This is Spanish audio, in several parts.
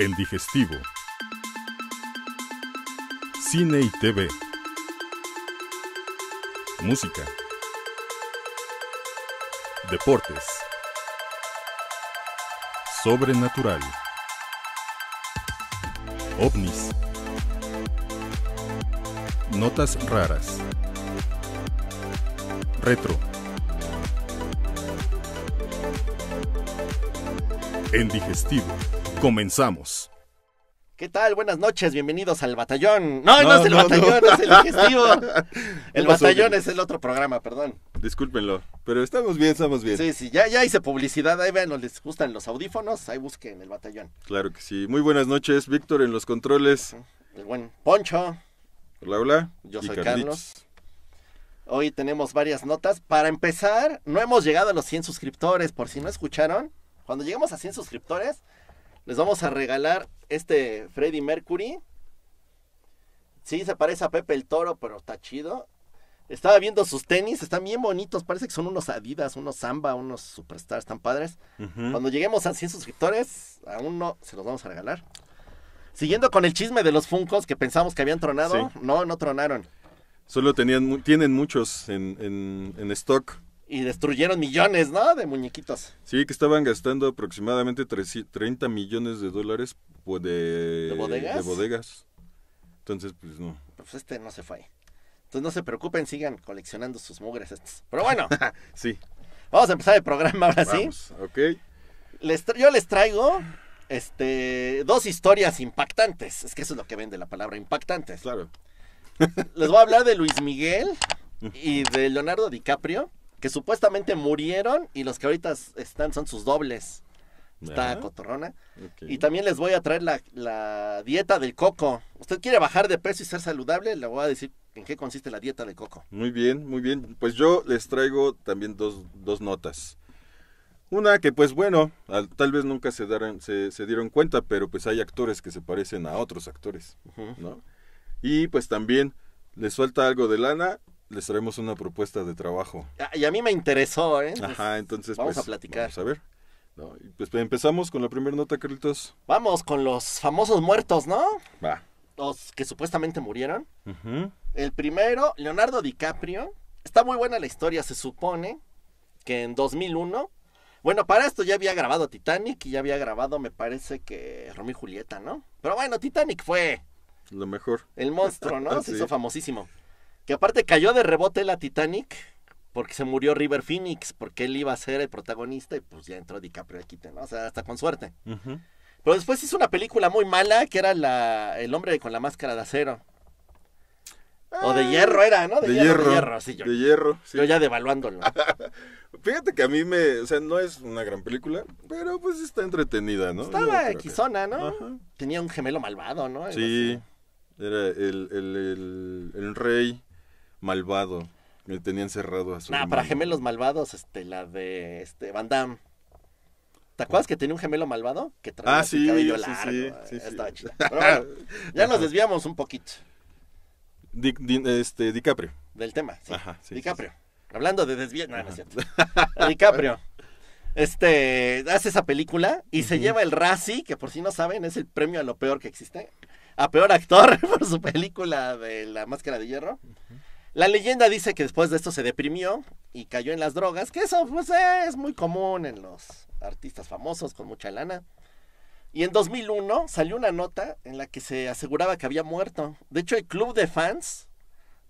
En Digestivo. Cine y TV. Música. Deportes. Sobrenatural. OVNIS. Notas raras. Retro. en Digestivo. Comenzamos. ¿Qué tal? Buenas noches, bienvenidos al batallón. No, no, es el batallón, es el digestivo. el batallón es el otro programa, perdón. Discúlpenlo, pero estamos bien, estamos bien. Sí, sí, ya, ya hice publicidad, ahí vean, les gustan los audífonos, ahí busquen el batallón. Claro que sí. Muy buenas noches, Víctor en los controles. El buen Poncho. Hola, hola. Yo soy Carlos. Hoy tenemos varias notas. Para empezar, no hemos llegado a los 100 suscriptores, por si no escucharon. Cuando lleguemos a 100 suscriptores, les vamos a regalar este Freddy Mercury. Sí, se parece a Pepe el Toro, pero está chido. Estaba viendo sus tenis, están bien bonitos. Parece que son unos Adidas, unos Samba, unos Superstars, están padres. Cuando lleguemos a 100 suscriptores, aún no se los vamos a regalar. Siguiendo con el chisme de los Funcos que pensamos que habían tronado. No, no tronaron. Solo tenían, tienen muchos en, en, en stock y destruyeron millones, ¿no? De muñequitos. Sí, que estaban gastando aproximadamente 30 millones de dólares de, bodegas? de bodegas. Entonces, pues no. Pues este no se fue. Entonces no se preocupen, sigan coleccionando sus mugres estos. Pero bueno. sí. Vamos a empezar el programa ahora Vamos, sí. ok. Les yo les traigo este, dos historias impactantes. Es que eso es lo que vende la palabra impactantes. Claro. Les voy a hablar de Luis Miguel y de Leonardo DiCaprio que supuestamente murieron y los que ahorita están son sus dobles. Está cotorrona. Y también les voy a traer la, dieta del coco. ¿Usted quiere bajar de peso y ser saludable? Le voy a decir en qué consiste la dieta del coco. Muy bien, muy bien. Pues yo les traigo también dos, notas. Una que pues bueno, tal vez nunca se, se, dieron cuenta, pero pues hay actores que se parecen a otros actores, Y pues también les suelta algo de lana les traemos una propuesta de trabajo. Ah, y a mí me interesó, ¿eh? Ajá, entonces vamos pues, a platicar. a ver. pues empezamos con la primera nota, Carlitos. Vamos con los famosos muertos, ¿no? Los que supuestamente murieron. El primero, Leonardo DiCaprio. Está muy buena la historia, se supone que en 2001. Bueno, para esto ya había grabado Titanic y ya había grabado, me parece que Romeo y Julieta, ¿no? Pero bueno, Titanic fue. Lo mejor. El monstruo, ¿no? Se hizo famosísimo. Que aparte cayó de rebote la Titanic porque se murió River Phoenix, porque él iba a ser el protagonista y pues ya entró DiCaprio aquí, ¿no? O sea, hasta con suerte. Pero después hizo una película muy mala que era El hombre con la máscara de acero. O de ah, hierro era, ¿no? De, hierro, De hierro, sí. Yo, de hierro, Yo ya devaluándolo. Fíjate que a mí me. O sea, no es una gran película, pero pues está entretenida, ¿no? Estaba Xona, ¿no? Tenía un gemelo malvado, ¿no? sí. Era el, el, el, rey malvado. Le tenían cerrado a su. Nah, para gemelos malvados, este, la de este, Van Damme. ¿Te acuerdas que tenía un gemelo malvado? Que traía ah, sí, cabello sí, largo. Sí, eh, ya nos desviamos un poquito. este, DiCaprio. Del tema, sí. DiCaprio. Hablando de desviar No, no es cierto. DiCaprio. Este, hace esa película y se lleva el Razzie, que por si no saben, es el premio a lo peor que existe. A peor actor por su película de La Máscara de Hierro. La leyenda dice que después de esto se deprimió y cayó en las drogas, que eso pues, es muy común en los artistas famosos con mucha lana. Y en 2001 salió una nota en la que se aseguraba que había muerto. De hecho, el club de fans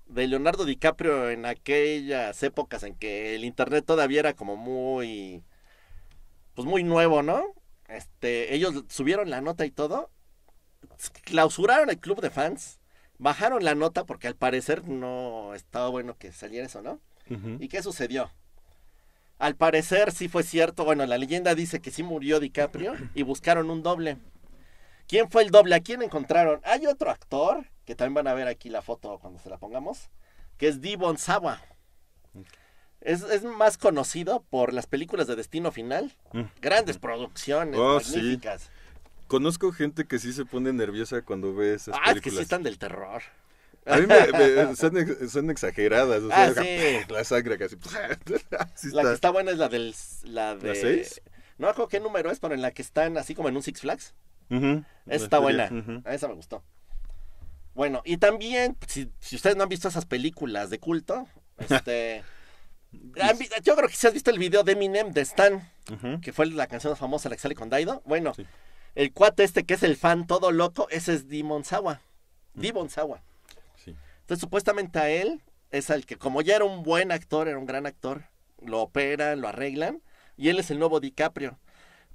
de Leonardo DiCaprio en aquellas épocas en que el internet todavía era como muy pues muy nuevo, ¿no? Este, ellos subieron la nota y todo. Clausuraron el club de fans bajaron la nota porque al parecer no estaba bueno que saliera eso, ¿no? ¿Y qué sucedió? Al parecer sí fue cierto, bueno, la leyenda dice que sí murió DiCaprio y buscaron un doble. ¿Quién fue el doble? ¿A quién encontraron? Hay otro actor, que también van a ver aquí la foto cuando se la pongamos, que es Devon Sawa. Es, más conocido por las películas de Destino Final, mm. grandes producciones, oh, magníficas. Conozco gente que sí se pone nerviosa cuando ve esas películas. Ah, es que sí están del terror. A mí me, son, exageradas. Ah, sí. la sangre casi. Pues, la que está buena es la del. ¿La de.? seis? No acuerdo qué número es, pero en la que están así como en un Six Flags. Uh Esa está buena. A esa me gustó. Bueno, y también, pues, si, ustedes no han visto esas películas de culto, este. yo creo que si has visto el video de Eminem de Stan, que fue la canción famosa la que sale con Daido. Bueno. El cuate este que es el fan todo loco, ese es Dimon Sawa. Mm. Dimon Sawa. Sí. Entonces, supuestamente a él es al que, como ya era un buen actor, era un gran actor, lo operan, lo arreglan, y él es el nuevo DiCaprio.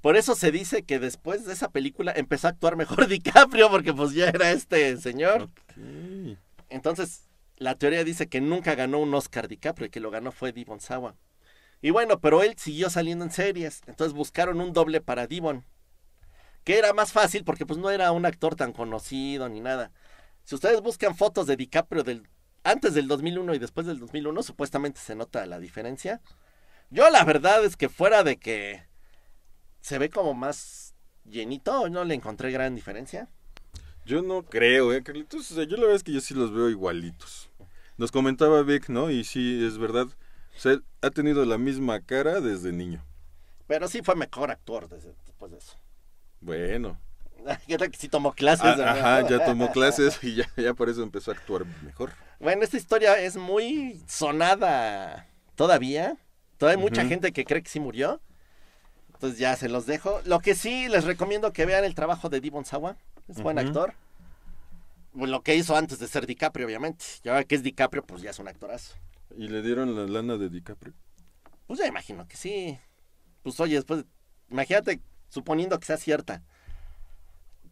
Por eso se dice que después de esa película empezó a actuar mejor DiCaprio, porque pues ya era este señor. Entonces, la teoría dice que nunca ganó un Oscar DiCaprio, y que lo ganó fue Dimon Sawa. Y bueno, pero él siguió saliendo en series, entonces buscaron un doble para Dimon que era más fácil porque pues no era un actor tan conocido ni nada. Si ustedes buscan fotos de DiCaprio del, antes del 2001 y después del 2001, supuestamente se nota la diferencia. Yo la verdad es que fuera de que se ve como más llenito, no le encontré gran diferencia. Yo no creo, eh, Carlitos. yo la verdad es que yo sí los veo igualitos. Nos comentaba Vic, ¿no? Y sí, es verdad. O ha tenido la misma cara desde niño. Pero sí fue mejor actor después de eso. Bueno. ya que sí tomó clases? Ah, ajá, ya tomó clases y ya, ya por eso empezó a actuar mejor. Bueno, esta historia es muy sonada todavía. Todavía hay mucha gente que cree que sí murió. Entonces ya se los dejo. Lo que sí les recomiendo que vean el trabajo de Devon Sawa. Es buen actor. Lo que hizo antes de ser DiCaprio, obviamente. Ya que es DiCaprio, pues ya es un actorazo. ¿Y le dieron la lana de DiCaprio? Pues ya imagino que sí. Pues oye, después, imagínate suponiendo que sea cierta,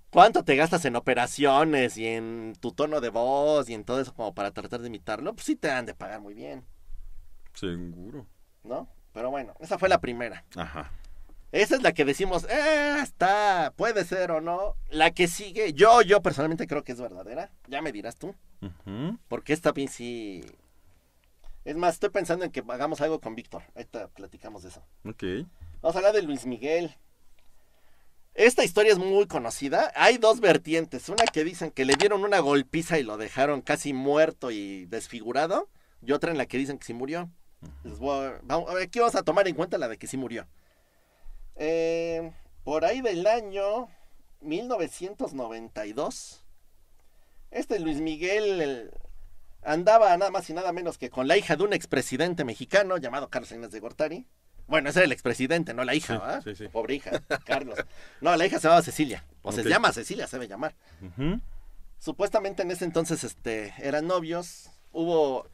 ¿cuánto te gastas en operaciones y en tu tono de voz y en todo eso como para tratar de imitarlo? Pues sí te han de pagar muy bien. Seguro. ¿No? Pero bueno, esa fue la primera. Ajá. Esa es la que decimos, eh, está, puede ser o no. La que sigue, yo, yo personalmente creo que es verdadera. Ya me dirás tú. Porque esta bien sí. Es más, estoy pensando en que hagamos algo con Víctor. Ahorita platicamos de eso. Ok. Vamos a hablar de Luis Miguel. Esta historia es muy conocida. Hay dos vertientes. Una que dicen que le dieron una golpiza y lo dejaron casi muerto y desfigurado. Y otra en la que dicen que sí murió. aquí vamos a tomar en cuenta la de que sí murió. Eh, por ahí del año 1992, este Luis Miguel andaba nada más y nada menos que con la hija de un expresidente mexicano llamado Carlos Inés de Gortari. Bueno, ese era el expresidente, no la hija, ¿verdad? Sí, Pobre hija, Carlos. No, la hija se llamaba Cecilia. O se llama Cecilia, se debe llamar. Supuestamente en ese entonces este, eran novios. Hubo.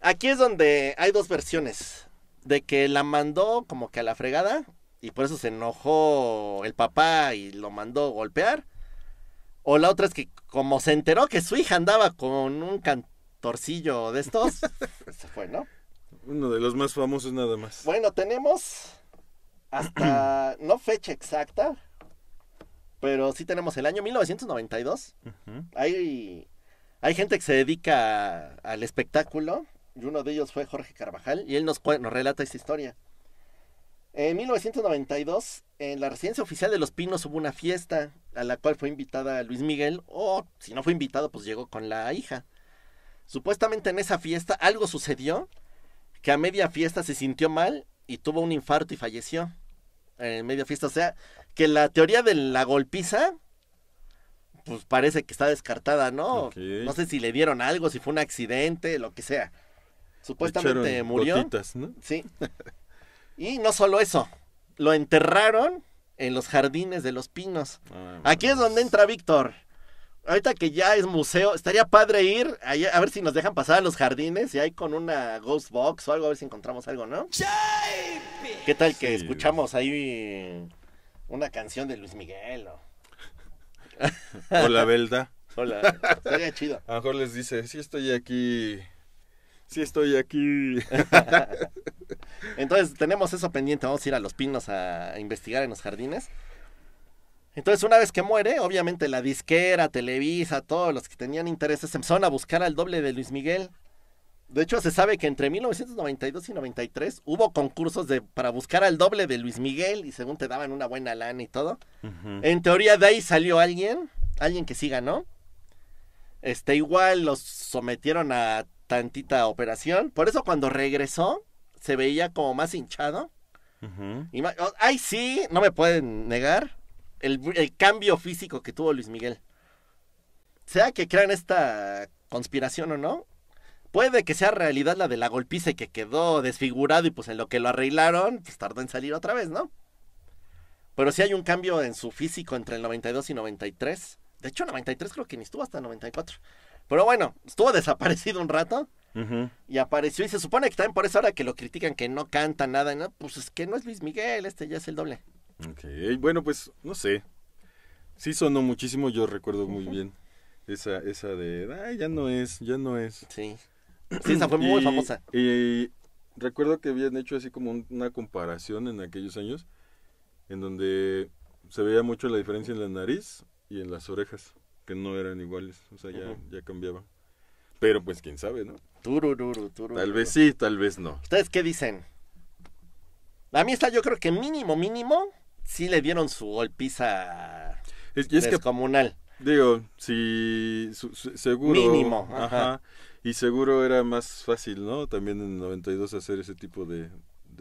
Aquí es donde hay dos versiones. De que la mandó como que a la fregada. Y por eso se enojó el papá y lo mandó golpear. O la otra es que como se enteró que su hija andaba con un cantorcillo de estos, se fue, ¿no? Uno de los más famosos nada más. Bueno, tenemos hasta, no fecha exacta, pero sí tenemos el año 1992. hay, hay gente que se dedica al espectáculo y uno de ellos fue Jorge Carvajal y él nos, nos relata esta historia. En 1992, en la residencia oficial de Los Pinos hubo una fiesta a la cual fue invitada Luis Miguel, o si no fue invitado, pues llegó con la hija. Supuestamente en esa fiesta algo sucedió que a media fiesta se sintió mal y tuvo un infarto y falleció. En media fiesta, o sea, que la teoría de la golpiza, pues parece que está descartada, ¿no? No sé si le dieron algo, si fue un accidente, lo que sea. Supuestamente murió. Sí. y no solo eso, lo enterraron en los jardines de los pinos. Ah, Aquí es donde entra Víctor. Ahorita que ya es museo, estaría padre ir a, ver si nos dejan pasar a los jardines y ahí con una Ghost Box o algo, a ver si encontramos algo, ¿no? ¿Qué tal que escuchamos ahí una canción de Luis Miguel? O... Hola, Belda. Hola, estaría chido. A lo mejor les dice, sí estoy aquí, sí estoy aquí. Entonces tenemos eso pendiente, vamos a ir a Los Pinos a investigar en los jardines. Entonces, una vez que muere, obviamente la disquera, Televisa, todos los que tenían intereses empezaron a buscar al doble de Luis Miguel. De hecho, se sabe que entre 1992 y 93 hubo concursos de, para buscar al doble de Luis Miguel y según te daban una buena lana y todo. En teoría de ahí salió alguien, alguien que sí ganó. Este, igual los sometieron a tantita operación. Por eso cuando regresó se veía como más hinchado. ay, sí, no me pueden negar el, cambio físico que tuvo Luis Miguel. Sea que crean esta conspiración o no, puede que sea realidad la de la golpiza y que quedó desfigurado y pues en lo que lo arreglaron, pues tardó en salir otra vez, ¿no? Pero sí hay un cambio en su físico entre el 92 y 93. De hecho, 93 creo que ni estuvo hasta 94. Pero bueno, estuvo desaparecido un rato. Y apareció y se supone que también por eso ahora que lo critican que no canta nada, ¿no? pues es que no es Luis Miguel, este ya es el doble. Ok, bueno, pues no sé. Sí sonó muchísimo, yo recuerdo muy bien esa, esa de, ay, ya no es, ya no es. Sí. esa fue muy famosa. Y recuerdo que habían hecho así como una comparación en aquellos años, en donde se veía mucho la diferencia en la nariz y en las orejas, que no eran iguales, o sea, ya, ya cambiaba. Pero pues quién sabe, ¿no? Tal vez sí, tal vez no. ¿Ustedes qué dicen? A mí está, yo creo que mínimo, mínimo, sí le dieron su golpiza es, es descomunal. digo, si seguro... Mínimo. Ajá. Y seguro era más fácil, ¿no? También en 92 hacer ese tipo de,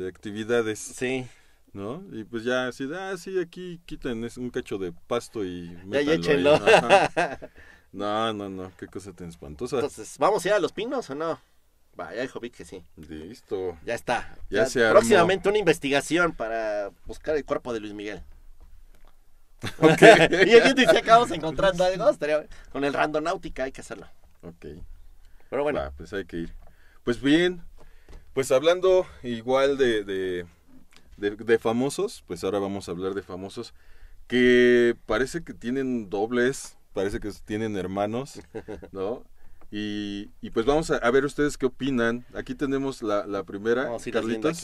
actividades. Sí. ¿no? Y pues ya así, ah, sí, aquí quiten un cacho de pasto y me ya, ya No, no, no, qué cosa tan espantosa. Entonces, ¿vamos ya a los pinos o no? Vaya, Vic que sí. Listo. Ya está. Ya, se Próximamente una investigación para buscar el cuerpo de Luis Miguel. Okay. y aquí dice, acabamos encontrando algo. Estaría, con el Randonáutica hay que hacerlo. Ok. Pero bueno. pues hay que ir. Pues bien, pues hablando igual de, de, de, de famosos, pues ahora vamos a hablar de famosos que parece que tienen dobles, parece que tienen hermanos, ¿no? Y, pues vamos a, ver ustedes qué opinan. Aquí tenemos la, la primera. Vamos Carlitos.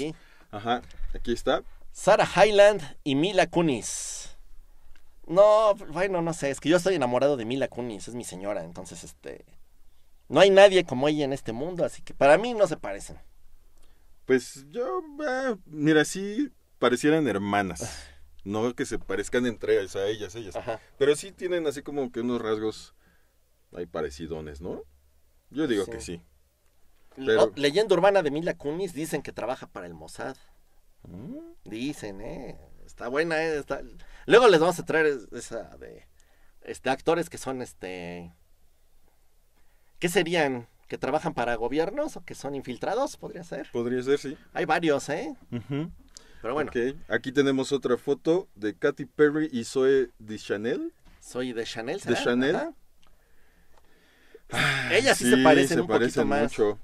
Ajá, aquí está. Sarah Highland y Mila Kunis. No, bueno, no sé, es que yo estoy enamorado de Mila Kunis, es mi señora, entonces este... No hay nadie como ella en este mundo, así que para mí no se parecen. Pues yo, eh, mira, sí parecieran hermanas. Ah. No que se parezcan entre ellas, a ellas, ellas. Pero sí tienen así como que unos rasgos hay parecidones, ¿no? Yo digo que sí. Oh, leyenda urbana de Mila Kunis dicen que trabaja para el Mossad. Mm. Dicen, ¿eh? Está buena, ¿eh? Luego les vamos a traer esa de este, actores que son, este... ¿Qué serían? ¿Que trabajan para gobiernos o que son infiltrados? Podría ser. Podría ser, sí. Hay varios, ¿eh? Pero bueno. Aquí tenemos otra foto de Katy Perry y Zoe de Chanel. Soy de Chanel, ¿será? De Chanel. Ah, Ellas sí, se parecen un mucho.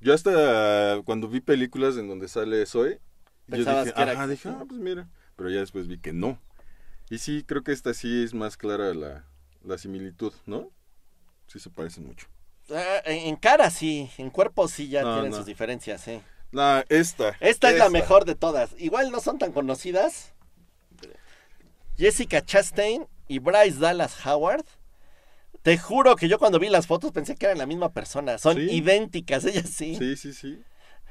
Yo hasta cuando vi películas en donde sale Zoe, yo dije, dije, ah, pues mira. Pero ya después vi que no. Y sí, creo que esta sí es más clara la, similitud, ¿no? Sí se parecen mucho. Eh, en cara sí, en cuerpo sí ya tienen sus diferencias, ¿eh? Esta es la mejor de todas. Igual no son tan conocidas. Jessica Chastain y Bryce Dallas Howard te juro que yo cuando vi las fotos pensé que eran la misma persona. Son idénticas, ellas sí. Sí, sí, sí.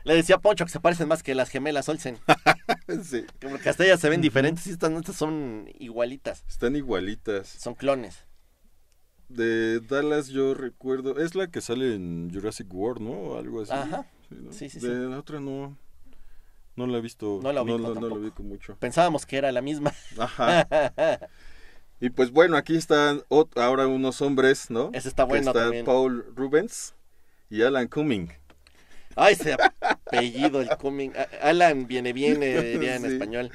Le decía a Poncho que se parecen más que las gemelas Olsen. sí. Porque hasta ellas se ven diferentes y estas, son igualitas. Están igualitas. Son clones. De Dallas yo recuerdo. Es la que sale en Jurassic World, ¿no? Algo así. Ajá. Sí, sí, sí, De la otra no. No la he visto. No la ubico, no la mucho. Pensábamos que era la misma. Ajá. Y pues bueno, aquí están ahora unos hombres, ¿no? Ese está bueno está también. Paul Rubens y Alan Cumming. Ay, ese apellido, el Cumming. Alan viene, bien, eh, diría en español.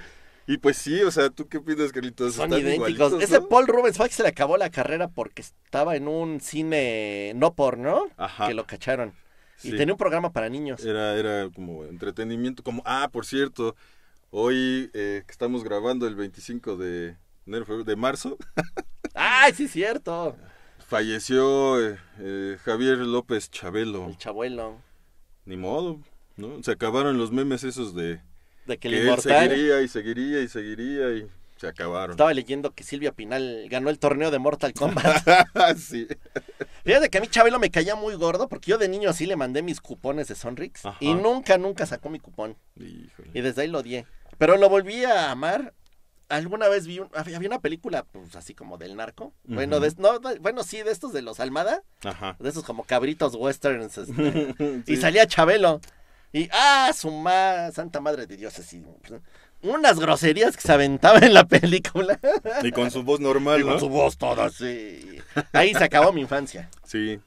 Y pues sí, o sea, ¿tú qué opinas, Carlitos? Son idénticos. Ese Paul Rubens fue que se le acabó la carrera porque estaba en un cine no porno, Ajá. que lo cacharon. Y tenía un programa para niños. Era, era como entretenimiento, como, ah, por cierto, hoy eh, que estamos grabando el 25 de, de marzo. ¡Ay, sí, cierto! Falleció eh, eh, Javier López Chabelo. El chabuelo. Ni modo, ¿no? Se acabaron los memes esos de. De que, el inmortal. Él seguiría y seguiría y seguiría y se acabaron. Estaba leyendo que Silvia Pinal ganó el torneo de Mortal Kombat. Ah, sí. Fíjate que a mí Chabelo me caía muy gordo porque yo de niño así le mandé mis cupones de Sonrix y nunca, nunca sacó mi cupón. Y desde ahí lo odié. Pero lo volví a amar alguna vez vi había una película pues así como del narco bueno bueno sí de estos de los Almada Ajá. de esos como cabritos westerns este, y salía Chabelo y ah su madre, santa madre de dios así unas groserías que se aventaba en la película y con su voz normal y con su voz toda así ahí se acabó mi infancia sí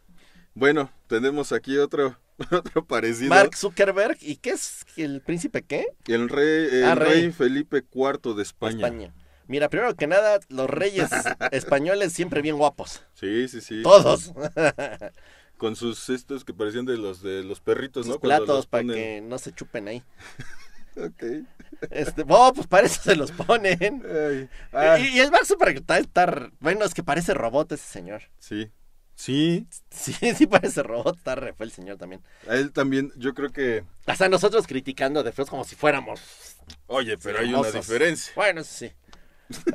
bueno tenemos aquí otro Otro parecido. Mark Zuckerberg. ¿Y qué es el príncipe qué? El rey, ah, rey. Felipe IV de España. Mira, primero que nada, los reyes españoles siempre bien guapos. Sí, sí, sí. Todos. Con sus estos que parecían de los de los perritos, sus ¿no? platos para que no se chupen ahí. ok. Este, pues para eso se los ponen. Y, es ah. el Mark Zuckerberg está, bueno, es que parece robot ese señor. Sí, Sí. Sí, sí parece robot, está fue el señor también. A él también, yo creo que... Hasta nosotros criticando de feos como si fuéramos... Oye, pero hay una diferencia. Bueno, eso sí.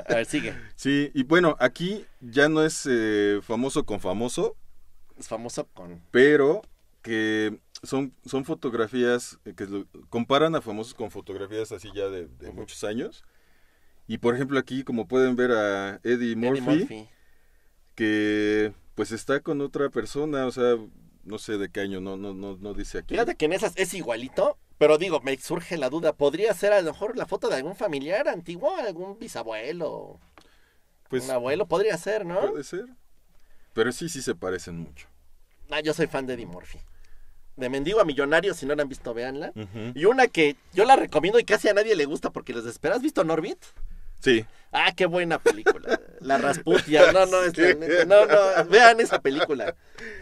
A ver, sigue. sí, y bueno, aquí ya no es eh, famoso con famoso. Es famoso con... Pero que son, son fotografías eh, que comparan a famosos con fotografías así ya de, muchos años. Y por ejemplo aquí, como pueden ver a Eddie Murphy. Eddie Murphy. que pues está con otra persona, o sea, no sé de qué año, no, no, no, no dice aquí. Fíjate que en esas es igualito, pero digo, me surge la duda, podría ser a lo mejor la foto de algún familiar antiguo, algún bisabuelo, pues, un abuelo, podría ser, ¿no? Puede ser, pero sí, sí se parecen mucho. Ah, yo soy fan de Eddie Murphy. De Mendigo a Millonario, si no la han visto, veanla. Y una que yo la recomiendo y casi a nadie le gusta porque les esperas ¿Has visto Norbit? Sí. Ah, qué buena película. La Rasputia. No, no, es no, vean esa película.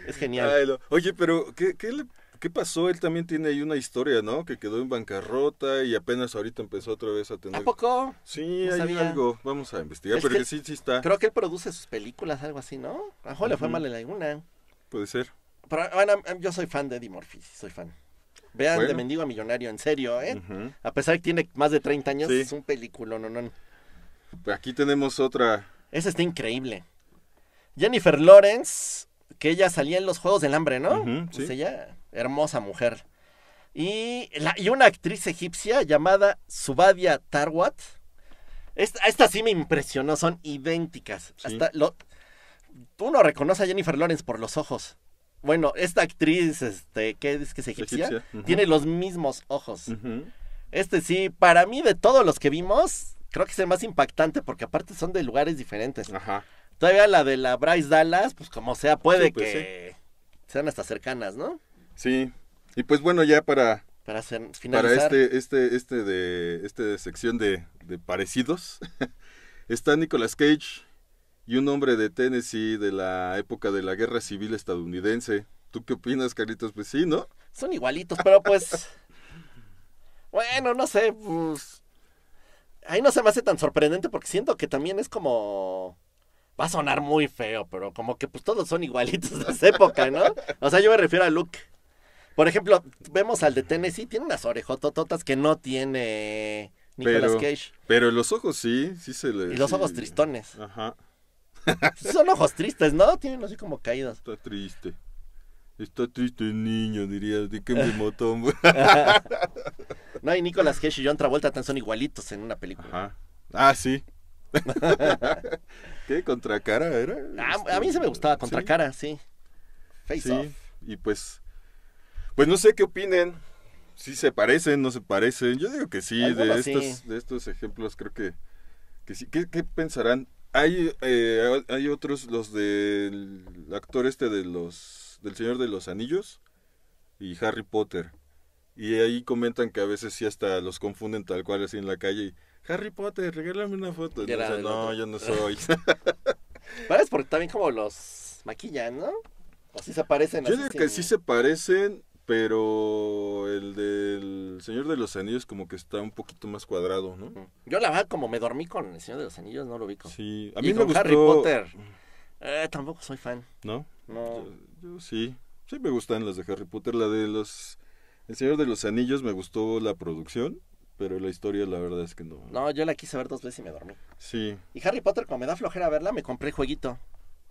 Es genial. oye, pero ¿qué, qué, pasó? Él también tiene ahí una historia, ¿no? Que quedó en bancarrota y apenas ahorita empezó otra vez a tener. ¿A poco? Sí, hay algo. Vamos a investigar, pero sí, sí está. Creo que él produce sus películas, algo así, ¿no? Ajá. le fue mal en alguna. Puede ser. Pero, bueno, yo soy fan de Eddie soy fan. Vean de Mendigo a Millonario, en serio, ¿eh? A pesar de que tiene más de 30 años, es un película, no, no. Aquí tenemos otra. Esa está increíble. Jennifer Lawrence, que ella salía en los Juegos del Hambre, ¿no? Pues ella, hermosa mujer. Y, y, una actriz egipcia llamada Subadia Tarwat. Esta, sí me impresionó, son idénticas. uno reconoce a Jennifer Lawrence por los ojos. Bueno, esta actriz, este, es que es egipcia, tiene los mismos ojos. Este sí, para mí de todos los que vimos, creo que es más impactante porque aparte son de lugares diferentes. Ajá. Todavía la de la Bryce Dallas, pues como sea, puede pues que sean hasta cercanas, ¿no? Sí. Y pues bueno, ya para para hacer, finalizar. Para este este este de este sección de, de parecidos está Nicolas Cage y un hombre de Tennessee de la época de la Guerra Civil estadounidense. ¿Tú qué opinas, Carlitos? Pues sí, ¿no? Son igualitos, pero pues bueno, no sé, pues ahí no se me hace tan sorprendente porque siento que también es como... Va a sonar muy feo, pero como que pues todos son igualitos de esa época, ¿no? O sea, yo me refiero a Luke. Por ejemplo, vemos al de Tennessee, tiene unas orejotototas que no tiene Nicolas pero, Cage. Pero los ojos sí, sí se le... Y los ojos tristones. Ajá. Son ojos tristes, ¿no? Tienen así como caídos. Está triste. Está triste el niño, diría, de que me motón. No, y Nicolas Cage y John Travolta tan son igualitos en una película. Ah, sí. ¿Qué? ¿Contracara era? Ah, a, mí se me gustaba Contracara, sí. Y pues, pues no sé qué opinen. Si se parecen, no se parecen. Yo digo que sí. de, Estos, de estos ejemplos creo que, que sí. ¿Qué, pensarán? Hay, eh, hay otros, los del actor este de los del Señor de los Anillos y Harry Potter. Y ahí comentan que a veces sí hasta los confunden tal cual así en la calle. Y, Harry Potter, regálame una foto. Y no, no yo no soy. parece porque también como los maquillan, ¿no? O si se parecen. Yo digo que sí se parecen, pero el del Señor de los Anillos como que está un poquito más cuadrado, ¿no? Yo la verdad como me dormí con el Señor de los Anillos no lo vi Sí, a mí y me Harry Potter. Eh, tampoco soy fan. ¿No? No. yo, sí. Sí me gustan las de Harry Potter, la de los el Señor de los Anillos me gustó la producción, pero la historia la verdad es que no. No, yo la quise ver dos veces y me dormí. Sí. Y Harry Potter, como me da flojera verla, me compré el jueguito.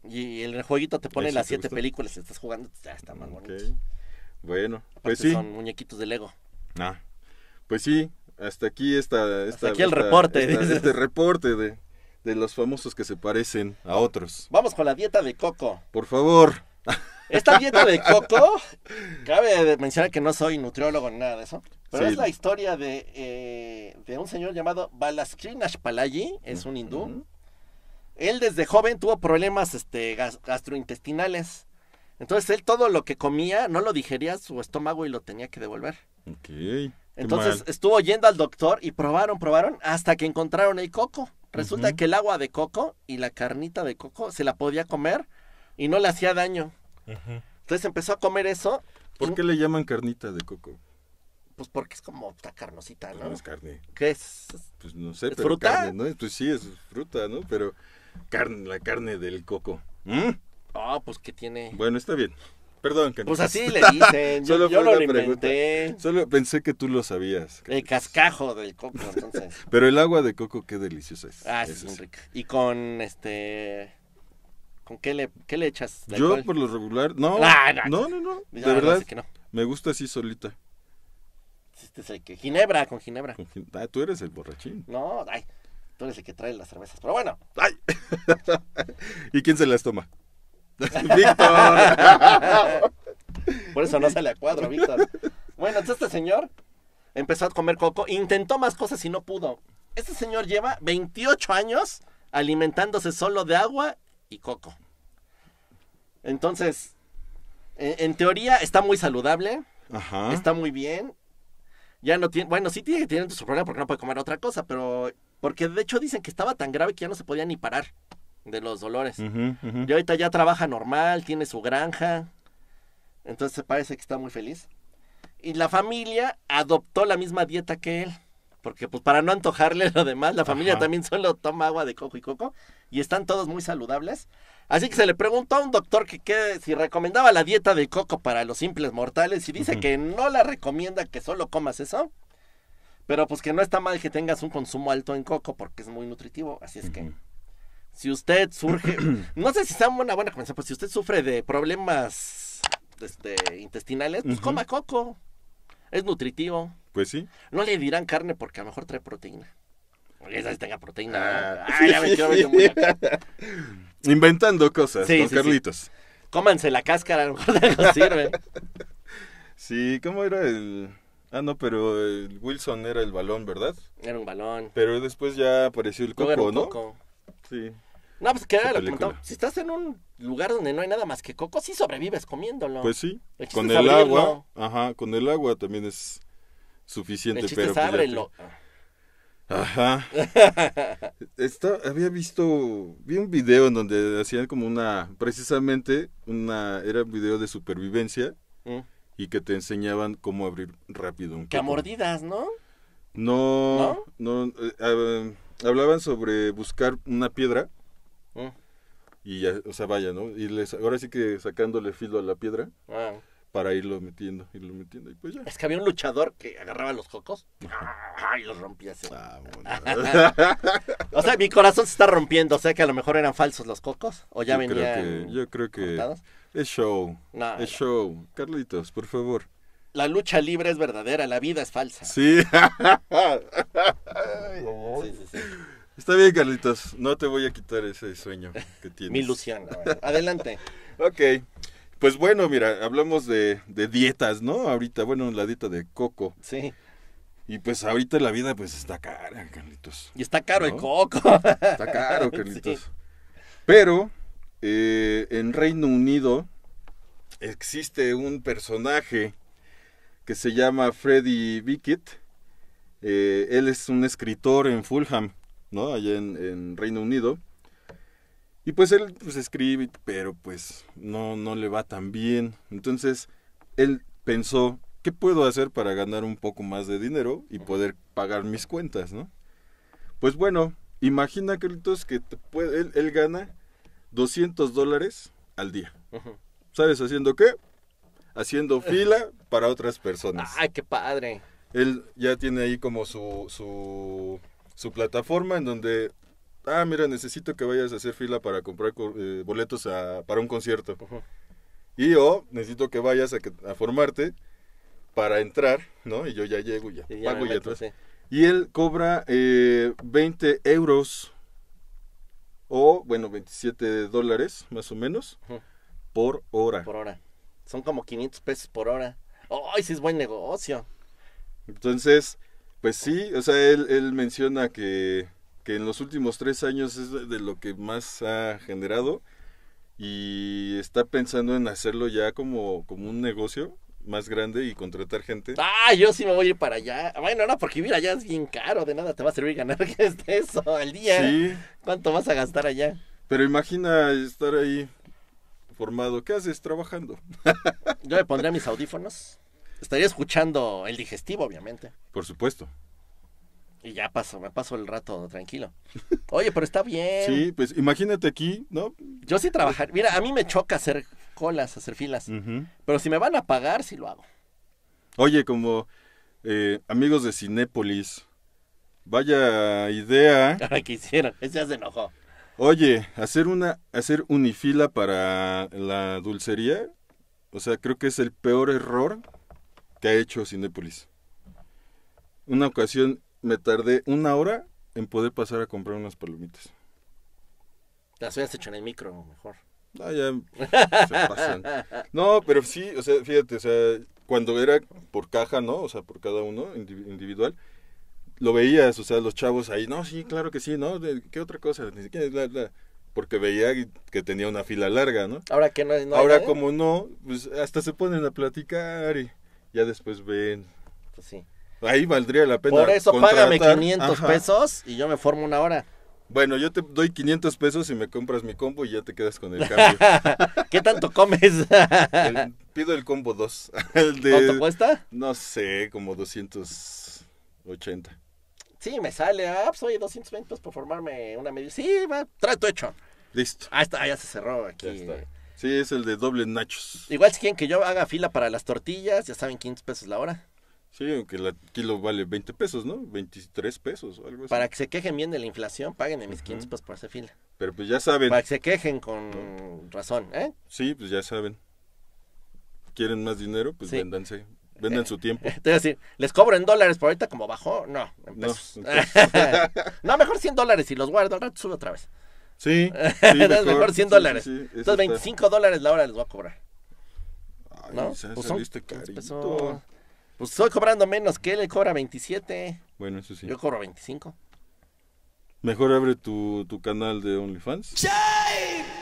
Y el jueguito te pone las siete películas, estás jugando, pues, ya está más bonito. Bueno, pues sí. Son muñequitos de Lego. Ah, pues sí, hasta aquí está. hasta aquí el reporte. este reporte de, de los famosos que se parecen a otros. Vamos con la dieta de Coco. Por favor. Esta dieta de coco, cabe mencionar que no soy nutriólogo ni nada de eso, pero es la historia de, eh, un señor llamado Balaskrinash Palayi, es un hindú. Él desde joven tuvo problemas este, gastrointestinales. Entonces él todo lo que comía no lo digería su estómago y lo tenía que devolver. Entonces estuvo yendo al doctor y probaron, probaron hasta que encontraron el coco. Resulta que el agua de coco y la carnita de coco se la podía comer y no le hacía daño. Entonces empezó a comer eso. ¿Por qué le llaman carnita de coco? Pues porque es como carnosita, ¿no? No es carne. ¿Qué es? Pues no sé, ¿Es pero fruta? carne, ¿no? Pues sí, es fruta, ¿no? Pero carne, la carne del coco. ¿Mm? Ah, pues que tiene. Bueno, está bien. Perdón, que Pues así le dicen. Solo yo, lo Solo pensé que tú lo sabías. El cascajo del coco, entonces. Pero el agua de coco, qué deliciosa es. Ah, es muy rica. Y con este. ¿Con qué le, echas? Yo por lo regular, no. no, no, no. De verdad, que me gusta así solita. Este ginebra, con ginebra. Ah, tú eres el borrachín. No, ay, tú eres el que trae las cervezas, pero bueno. Ay. ¿Y quién se las toma? Víctor. Por eso no sale a cuadro, Víctor. Bueno, entonces este señor empezó a comer coco, intentó más cosas y no pudo. Este señor lleva 28 años alimentándose solo de agua y coco. Entonces, en, teoría está muy saludable, está muy bien. Ya no tiene, bueno, sí tiene que tener su problema porque no puede comer otra cosa, pero porque de hecho dicen que estaba tan grave que ya no se podía ni parar de los dolores. Y ahorita ya trabaja normal, tiene su granja. Entonces parece que está muy feliz. Y la familia adoptó la misma dieta que él porque pues para no antojarle lo demás, la familia también solo toma agua de coco y coco y están todos muy saludables. Así que se le preguntó a un doctor que, qué, si recomendaba la dieta de coco para los simples mortales y dice que no la recomienda que solo comas eso, pero pues que no está mal que tengas un consumo alto en coco porque es muy nutritivo, así es que si usted surge, no sé si sea una buena comenzar pues, si usted sufre de problemas este, intestinales, pues coma coco, es nutritivo. Pues sí. No le dirán carne porque a lo mejor trae proteína. Esa tenga proteína. Ah, Inventando cosas, sí, Carlitos. Cómanse la cáscara, a lo mejor de sirve. sí, ¿cómo era el...? Ah, no, pero el Wilson era el balón, ¿verdad? Era un balón. Pero después ya apareció el coco, ¿no? Sí. No, pues que era Si estás en un lugar donde no hay nada más que coco, sí sobrevives comiéndolo. Pues sí. Con el agua. Ajá, con el agua también es suficiente, pero. Pues Ajá. había visto, vi un video en donde hacían como una, precisamente, una, era un video de supervivencia mm. y que te enseñaban cómo abrir rápido un Que a mordidas, ¿no? No, no, eh, ah, hablaban sobre buscar una piedra mm. y ya, o sea, vaya, ¿no? Y les, ahora sí que sacándole filo a la piedra. Ah para irlo metiendo, irlo metiendo pues Es que había un luchador que agarraba los cocos y los rompía así. o sea, mi corazón se está rompiendo, o sea que a lo mejor eran falsos los cocos o ya yo Creo que, yo creo que es show, es show. Carlitos, por favor. La lucha libre es verdadera, la vida es falsa. Sí. sí. Está bien, Carlitos. No te voy a quitar ese sueño que tienes. Mi ilusión. Adelante. ok. Pues bueno, mira, hablamos de, dietas, ¿no? Ahorita, bueno, la dieta de coco. Sí. Y pues ahorita la vida pues está cara, Carlitos. Y está caro el coco. Está caro, Carlitos. Pero eh, en Reino Unido existe un personaje que se llama Freddy Bickett. Eh, él es un escritor en Fulham, ¿no? Allá en Reino Unido. Y pues él pues escribe, pero pues no, no le va tan bien. Entonces él pensó, ¿qué puedo hacer para ganar un poco más de dinero y poder pagar mis cuentas, Pues bueno, imagina, Carlitos, que él, gana 200 dólares al día. ¿Sabes haciendo qué? Haciendo fila para otras personas. ¡Ay, qué padre! Él ya tiene ahí como su, su plataforma en donde ah, mira, necesito que vayas a hacer fila para comprar eh, boletos para un concierto. Y yo necesito que vayas a, formarte para entrar, ¿no? Y yo ya llego ya y ya pago y él cobra 20 eh, euros o, bueno, 27 dólares más o menos por hora. Por hora. Son como 500 pesos por hora. ¡Ay, sí es buen negocio! Entonces, pues sí, o sea, él menciona que que en los últimos tres años es de lo que más ha generado y está pensando en hacerlo ya como, como un negocio más grande y contratar gente. Ah, yo sí me voy a ir para allá. Bueno, no, porque mira allá es bien caro, de nada te va a servir ganar eso al día. Sí. ¿Cuánto vas a gastar allá? Pero imagina estar ahí formado. ¿Qué haces trabajando? yo me pondría mis audífonos. Estaría escuchando el digestivo, obviamente. Por supuesto. Y ya pasó, me pasó el rato tranquilo. Oye, pero está bien. Sí, pues imagínate aquí, ¿no? Yo sí trabajar. Mira, a mí me choca hacer colas, hacer filas. Pero si me van a pagar, sí lo hago. Oye, como eh, amigos de Cinépolis, vaya idea. Ahora que hicieron, ese se enojó. Oye, hacer una, hacer unifila para la dulcería, o sea, creo que es el peor error que ha hecho Cinépolis. Una ocasión me tardé una hora en poder pasar a comprar unas palomitas. Las habías hecho en el micro, mejor. Ah, ya pasan. No, pero sí, o sea, fíjate, o sea, cuando era por caja, ¿no? O sea, por cada uno individual, lo veías, o sea, los chavos ahí, no, sí, claro que sí, ¿no? ¿Qué otra cosa? Ni siquiera, Porque veía que tenía una fila larga, ¿no? Ahora que no, no Ahora ¿eh? como no, pues hasta se ponen a platicar y ya después ven. Pues sí. Ahí valdría la pena. Por eso págame 500 pesos y yo me formo una hora. Bueno, yo te doy 500 pesos y me compras mi combo y ya te quedas con el cambio. ¿Qué tanto comes? pido el combo 2. El ¿Cuánto cuesta? No sé, como 280. Sí, me sale. Ah, pues oye, 220 pesos por formarme una media. Sí, va, trato hecho. Listo. ahí está, ya se cerró aquí. Sí, es el de doble nachos. Igual si quieren que yo haga fila para las tortillas, ya saben, 500 pesos la hora. Sí, aunque el kilo vale 20 pesos, ¿no? 23 pesos o algo así. Para que se quejen bien de la inflación, paguen mis 500 pesos por hacer fila. Pero pues ya saben. Para que se quejen con razón, ¿eh? Sí, pues ya saben. ¿Quieren más dinero? Pues véndanse. Vendan su eh, tiempo. Te decir, les cobro en dólares, por ahorita como bajó, no, en pesos. No, mejor 100 dólares y los guardo, rato subo otra vez. Sí, mejor, 100 dólares. entonces 25 dólares la hora les voy a cobrar. ¿no? pues carito. Pues estoy cobrando menos que él, él cobra 27. Bueno, eso sí. Yo cobro 25. Mejor abre tu, tu canal de OnlyFans. ¡Sí!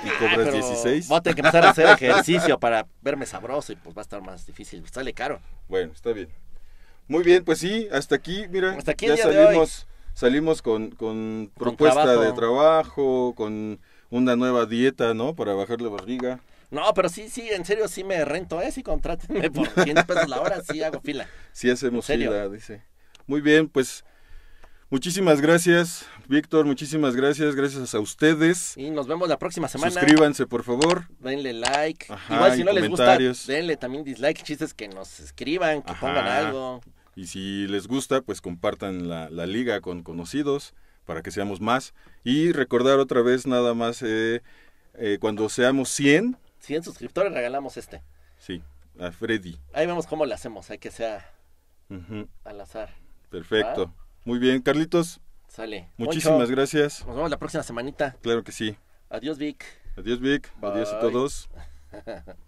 Y cobras 16. Voy a tener que empezar a hacer ejercicio para verme sabroso y pues va a estar más difícil. Sale caro. Bueno, está bien. Muy bien, pues sí, hasta aquí, mira. Hasta aquí ya salimos, salimos con, con propuesta de trabajo, con una nueva dieta, ¿no? Para bajar la barriga. No, pero sí, sí, en serio, sí me rento, ¿eh? Sí, contrátenme por 100 pesos la hora, sí hago fila. Sí hacemos fila, dice. Muy bien, pues muchísimas gracias, Víctor, muchísimas gracias, gracias a ustedes. Y nos vemos la próxima semana. Suscríbanse, por favor. Denle like. Igual si no les gusta, denle también dislike, chistes que nos escriban, que pongan algo. Y si les gusta, pues compartan la, liga con conocidos para que seamos más. Y recordar otra vez nada más, eh, eh, cuando seamos 100, 100 suscriptores regalamos este. Sí, a Freddy. Ahí vemos cómo lo hacemos, hay que sea al azar. Perfecto. Muy bien, Carlitos. Sale. Muchísimas gracias. Nos vemos la próxima semanita. Claro que sí. Adiós, Vic. Adiós, Vic. Adiós a todos.